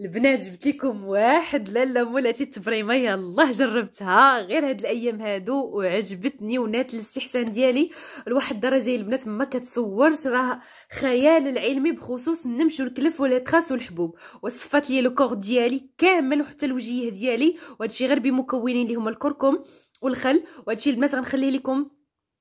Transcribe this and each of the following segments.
البنات جبت لكم واحد لاله مولاتي التبريمه يلاه جربتها غير هاد الايام هادو وعجبتني ونات الاستحسان ديالي لواحد الدرجه البنات ما كتصورش راه خيال العلمي بخصوص النمش والكلف والاتخاس والحبوب وصفات لي الكور ديالي كامل وحتى الوجيه ديالي وهادشي غير بمكونين اللي هما الكركم والخل وهادشي البنات غنخليه لكم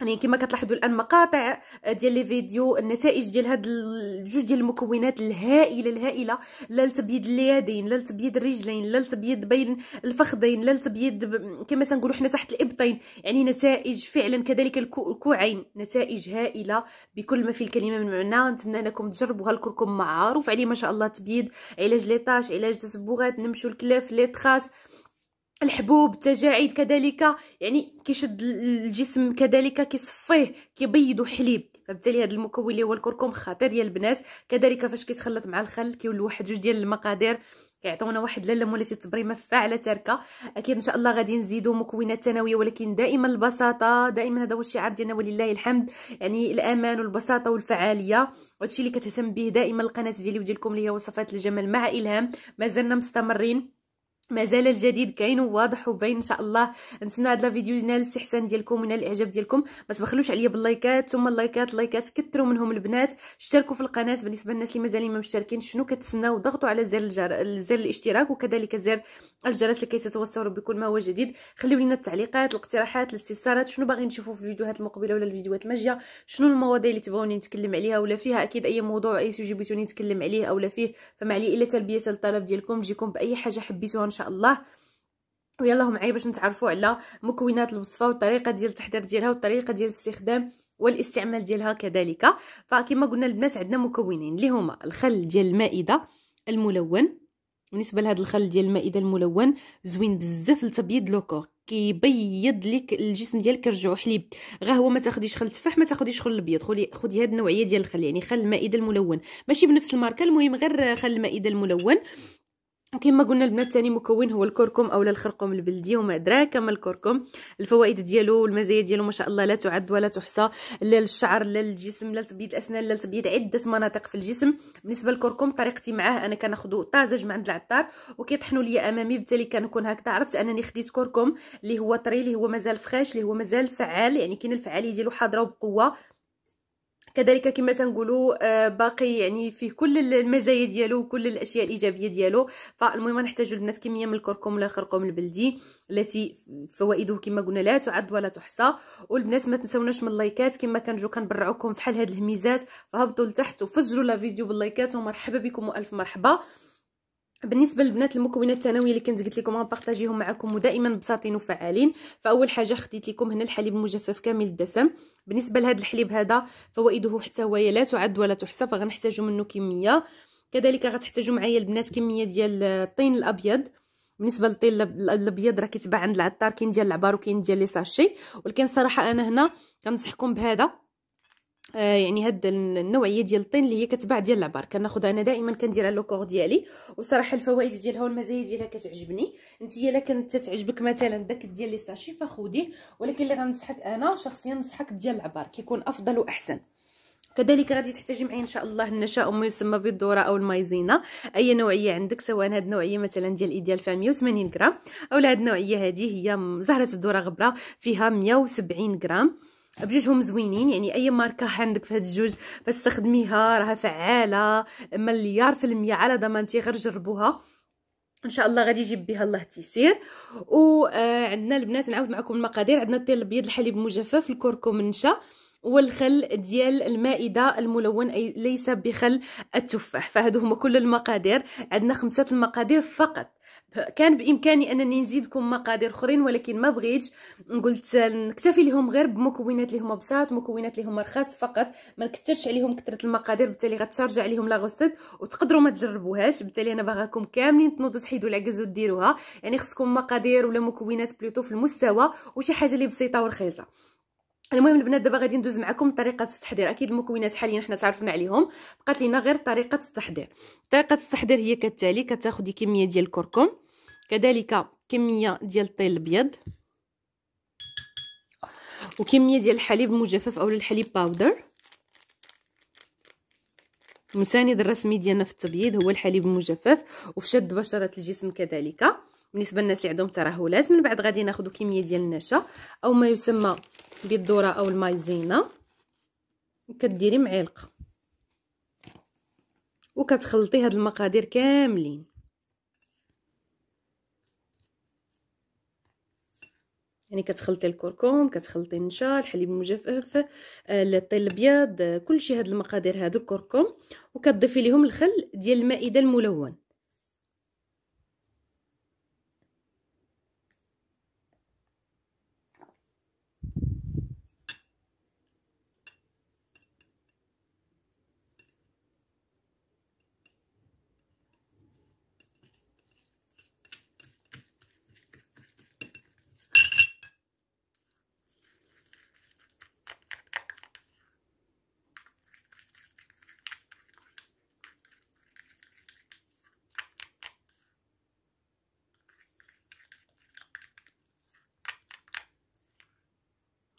يعني كما كتلاحظوا الان مقاطع ديال لي فيديو النتائج ديال هاد الجوج ديال المكونات الهائله الهائله لا لتبييض اليدين لا لتبييض الرجلين لا لتبييض بين الفخذين لا لتبييض كما تنقولوا حنا تحت الابطين يعني نتائج فعلا كذلك الكوعين نتائج هائله بكل ما في الكلمه من معنى نتمنى لكم تجربوها الكركم معروف عليه ما شاء الله تبييض علاج ليطاش علاج تسبغات نمشوا الكلاف لي الحبوب التجاعيد كذلك يعني كيشد الجسم كذلك كيصفيه كيبيض حليب فبالتالي هذا المكون اللي هو الكركم خطير يا البنات كذلك فاش كيتخلط مع الخل كيولوا واحد جوج ديال المقادير كيعطيونا واحد لالم ولا تبريمه فاعله تركه اكيد ان شاء الله غادي نزيدوا مكونات ثانويه ولكن دائما البساطه دائما هذا هو الشعار ديالنا ولله الحمد يعني الامان والبساطه والفعاليه وهادشي اللي كتهتم به دائما القناه ديالي وديالكم اللي هي وصفات الجمال مع الهام مازلنا مستمرين مازال الجديد كاين وواضح وباين ان شاء الله نتمنى هاد لا فيديو ينال الاستحسان ديالكم وينال الاعجاب ديالكم ما تبخلوش عليا باللايكات ثم اللايكات اللايكات كثروا منهم البنات اشتركوا في القناه بالنسبه للناس اللي مازالين ما مشتركين شنو كتسناو ضغطوا على زر الجر... زر الاشتراك وكذلك زر الجرس لكي تتوصلوا بكل ما هو جديد خليو لنا التعليقات الاقتراحات الاستفسارات شنو باغيين نشوفوا في الفيديوهات المقبله ولا الفيديوهات الماجيه شنو المواضيع اللي تبغوني نتكلم عليها ولا فيها اكيد اي موضوع اي سوجي بغيتوني نتكلم عليه اولا فيه فما علي الا تلبيه الطلب ديالكم نجيكم باي حاجه حبيتوها شاء الله ويلا هم معايا باش نتعرفوا على مكونات الوصفه والطريقه ديال التحضير ديالها والطريقه ديال الاستخدام والاستعمال ديالها كذلك فكما قلنا البنات عندنا مكونين اللي هما الخل ديال المائده الملون بالنسبه لهذا الخل ديال المائده الملون زوين بزاف لتبييض لوكور كيبيض لك الجسم ديالك كيرجعو حليب غير هو ما تاخديش خل التفاح ما تاخديش خل الابيض خدي خدي هاد النوعيه ديال الخل يعني خل المائده الملون ماشي بنفس الماركه المهم غير خل المائده الملون وكما قلنا البنات ثاني مكون هو الكركم اولا الخرقوم البلدي وما ادراك ما الكركم الفوائد ديالو والمزايا ديالو ما شاء الله لا تعد ولا تحصى لا للشعر لا للجسم لا لتبييض الاسنان لا لتبييض عده مناطق في الجسم بالنسبه للكركم طريقتي معاه انا كناخذ طازج من عند العطار وكيطحنوا ليا امامي بالتالي كنكون هكذا عرفت انني خديت كركم اللي هو طري اللي هو مازال فخاش اللي هو مازال فعال يعني كاين الفعاليه ديالو حاضره وبقوه كذلك كما تنقولوا آه، باقي يعني فيه كل المزايا ديالو وكل الاشياء الايجابيه ديالو فالمهم نحتاجوا البنات كميه من الكركم ولا الخرقوم البلدي التي فوائده كما قلنا لا تعد ولا تحصى والبنات ما تنساوناش من اللايكات كما كنجو كنبرعوكم فحال هاد الهميزات فهبطوا لتحت وفجروا لا فيديو باللايكات ومرحبا بكم والف مرحبا بالنسبه للبنات المكونات الثانويه اللي كنت قلت لكم غنبارطاجيهم معكم ودائما بساطين وفعالين فاول حاجه خديت لكم هنا الحليب المجفف كامل الدسم بالنسبه لهذا الحليب هذا فوائده حتى هو لا تعد ولا تحصى فغنحتاجو منه كميه كذلك غتحتاجوا معايا البنات كميه ديال الطين الابيض بالنسبه للطين الابيض راه كيتباع عند العطار كاين ديال العبار وكاين ديال لي ساشي ولكن صراحه انا هنا كنصحكم بهذا آه يعني هاد النوعيه ديال الطين اللي هي كتباع ديال لابار كناخذها انا دائما كنديرها لوكور ديالي وصراحه الفوائد ديالها والمزايا ديالها كتعجبني نتيا الا كانت تعجبك مثلا داك ديال لي ساشي فخوديه ولكن اللي غنصحك انا شخصيا نصحك ديال العبار كيكون افضل واحسن كذلك غادي تحتاجي معايا ان شاء الله النشاء ما يسمى بالذره او المايزينا اي نوعيه عندك سواء هاد النوعيه مثلا ديال ايديال فيها 180 غرام اولا هاد النوعيه هذه هي زهره الذره غبره فيها 170 غرام بجوجهم زوينين يعني اي ماركه عندك في هاد الجوج فاستخدميها تستخدميها راها فعاله مليار في المية على ضمانتي غير جربوها ان شاء الله غادي يجيب بها الله تيسير وعندنا آه، البنات نعاود معكم المقادير عندنا الطير الابيض الحليب المجفف الكركم النشا والخل ديال المائدة الملون أي ليس بخل التفاح فهذو هما كل المقادير عندنا خمسة المقادير فقط كان بامكاني انني نزيدكم مقادير اخرين ولكن ما بغيتش قلت نكتفي لهم غير بمكونات لهم بساط مكونات لهم رخاص فقط ما نكثرش عليهم كثره المقادير بالتالي غتشارج عليهم لا غوستيد وتقدروا ما تجربوهاش بالتالي انا باغاكم كاملين تنوضوا تحيدوا العكز وديروها يعني خصكم مقادير ولا مكونات بلوتو في المستوى وشي حاجه اللي بسيطه ورخيصه المهم البنات دابا غادي ندوز معكم طريقه التحضير اكيد المكونات حاليا حنا تعرفنا عليهم بقات لينا غير طريقه التحضير طريقه التحضير هي كالتالي كتاخدي كميه ديال الكركم كذلك كميه ديال الطين الابيض وكميه ديال الحليب المجفف اولا الحليب باودر المساند الرسمي ديالنا في التبييض هو الحليب المجفف وفي شد بشره الجسم كذلك بالنسبه للناس اللي عندهم ترهلات من بعد غادي ناخذ كميه ديال النشا او ما يسمى بالذره او المايزينا وكديري معلقه وكتخلطي هاد المقادير كاملين يعني كتخلطي الكركم كتخلطي النشا الحليب المجفف آه، الطين الابيض كلشي هاد المقادير هادو الكركم وكتضيفي ليهم الخل ديال المائده الملون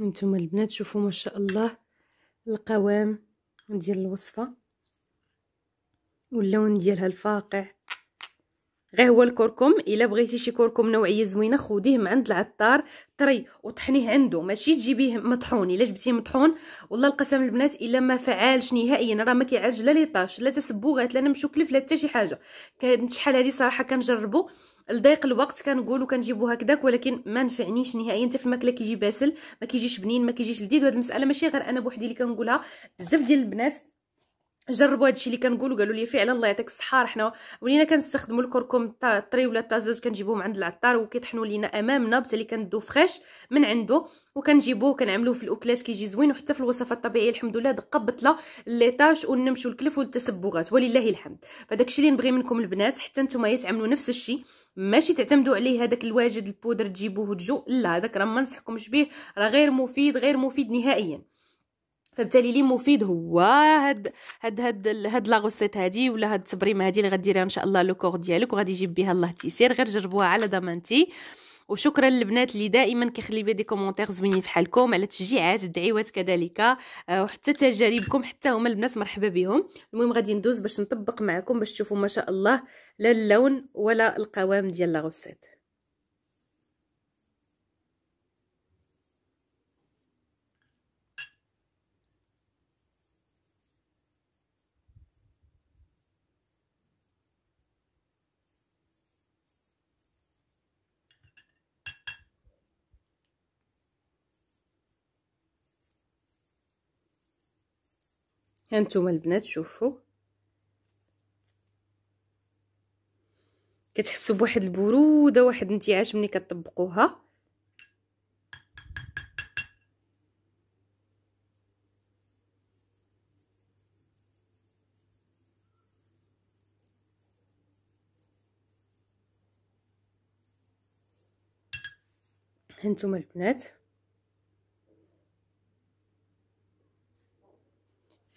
انتم البنات شوفوا ما شاء الله القوام ديال الوصفه واللون ديالها الفاقع غير هو الكركم الا بغيتي شي كركم نوعيه زوينه خديه من عند العطار طري وطحنيه عنده ماشي تجيبيه مطحون الا جبتيه مطحون والله القسم البنات الا ما فعالش نهائيا راه ما كيعالج لا ليطاش لا تسبوغات لا نمشكلف لا حتى شي حاجه كانت شحال هذه صراحه كنجربو لضيق الوقت كنقولوا وكنجيبو هكذاك ولكن ما نفعنيش نهائيا حتى في الماكله كيجي باسل ما كيجيش بنين ما كيجيش لذيذ وهاد المساله ماشي غير انا بوحدي اللي كنقولها بزاف ديال البنات جربوا هادشي اللي كنقولوا قالوا لي فعلا الله يعطيك الصحه حنا ولينا كنستخدموا الكركم الطري ولا الطازج كنجيبوه من عند العطار وكيطحنوا لينا امامنا بالتالي كندو فريش من عنده وكنجيبوه كنعملوه في الاكلات كيجي زوين وحتى في الوصفات الطبيعيه الحمد لله دقه بطله الليطاج والنمش والكلف والتسبغات ولله الحمد فداكشي اللي نبغي منكم البنات حتى نتوما يتعملوا نفس الشيء ماشي تعتمدوا عليه هذاك الواجد البودر تجيبوه وتجو لا هذاك راه ما نصحكمش به راه غير مفيد غير مفيد نهائيا فبالتالي اللي مفيد هو هاد هاد هاد هاد لا غوسيت هادي ولا هاد التبريمه هادي اللي غديريها ان شاء الله لو كور ديالك وغادي يجيب بها الله التيسير غير جربوها على ضمانتي وشكرا للبنات اللي دائما كيخلي بها دي كومونتير زوينين فحالكم على التشجيعات الدعوات كذلك آه، وحتى تجاربكم حتى هما البنات مرحبا بهم المهم غادي ندوز باش نطبق معكم باش تشوفوا ما شاء الله لا اللون ولا القوام ديال لا غوسيت هانتوما البنات شوفوا كتحسوا بواحد البروده واحد الانتعاش ملي كتطبقوها هانتوما البنات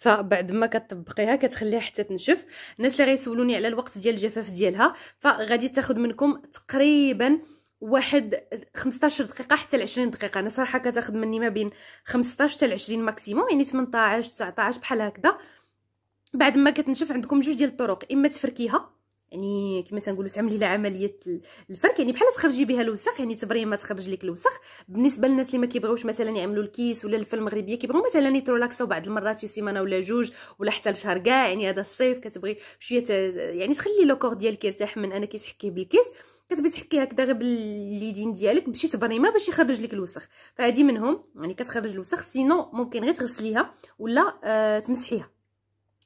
فبعد ما كتطبقيها كتخليها حتى تنشف الناس اللي غيسولوني على الوقت ديال الجفاف ديالها فغادي تاخذ منكم تقريبا واحد 15 دقيقه حتى ل 20 دقيقه انا صراحه كتاخذ مني ما بين 15 حتى ل 20 ماكسيموم يعني 18 19 بحال هكذا بعد ما كتنشف عندكم جوج ديال الطرق اما تفركيها يعني كما تنقولوا تعملي لها عمليه الفرك يعني بحال تخرجي بها الوسخ يعني تبريه ما تخرج لك الوسخ بالنسبه للناس اللي ما كيبغيوش مثلا يعملوا الكيس ولا الفه المغربيه كيبغيو مثلا يترولاكسو بعض المرات شي سيمانه ولا جوج ولا حتى لشهر كاع يعني هذا الصيف كتبغي شويه يعني تخلي لو كور ديالك يرتاح من انك تحكيه بالكيس كتبغي تحكي هكذا غير باليدين ديالك بشي تبريمه باش يخرج لك الوسخ فهذه منهم يعني كتخرج الوسخ سينو ممكن غير تغسليها ولا آه تمسحيها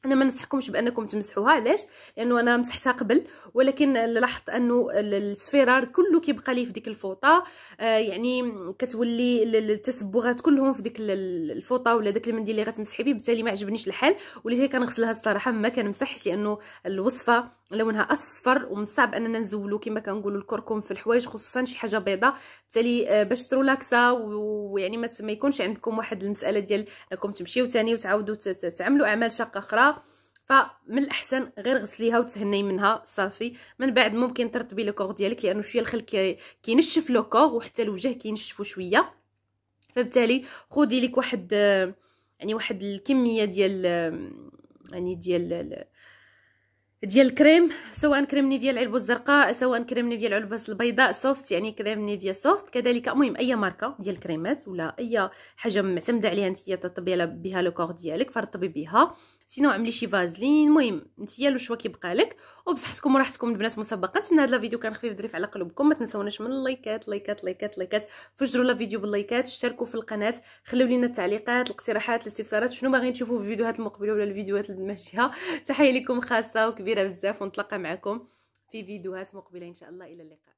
انا ما نصحكمش بانكم تمسحوها علاش لانه انا مسحتها قبل ولكن لاحظت انه السفيرار كله كيبقى لي في ديك الفوطه آه يعني كتولي التسبغات كلهم في ديك الفوطه ولا داك المنديل اللي غتمسحي به بالتالي ما عجبنيش الحال وليت كنغسلها الصراحه ما كنمسحش لانه الوصفه لونها اصفر ومن الصعب اننا نزولو كما كنقولوا الكركم في الحوايج خصوصا شي حاجه بيضاء بالتالي آه، باش ترولاكسا ويعني ما يكونش عندكم واحد المساله ديال انكم تمشيو ثاني وتعاودوا تعملوا اعمال شاقه اخرى فمن الاحسن غير غسليها وتهني منها صافي من بعد ممكن ترطبي لو كور ديالك لانه شويه الخل كينشف لو كور وحتى الوجه كينشفوا شويه فبالتالي خذي لك واحد يعني واحد الكميه ديال يعني ديال ديال الكريم سواء كريم نيفيا العلبة الزرقاء سواء كريم نيفيا العلبة البيضاء سوفت يعني كريم نيفيا سوفت كذلك المهم اي ماركه ديال الكريمات ولا اي حاجه معتمده عليها انت تطبي بها لو ديالك فرطبي بها سينو عملي شي فازلين المهم نتيا شوا كيبقى لك وبصحتكم وراحتكم البنات مسبقا نتمنى هذا الفيديو كان خفيف ظريف على قلوبكم ما تنساوناش من اللايكات لايكات لايكات لايكات فجروا لا فيديو باللايكات اشتركوا في القناه خليو لينا التعليقات الاقتراحات الاستفسارات شنو باغيين تشوفوا في الفيديوهات المقبله ولا الفيديوهات الماشيه ماشيه تحيه لكم خاصه وكبيره بزاف ونتلاقى معكم في فيديوهات مقبله ان شاء الله الى اللقاء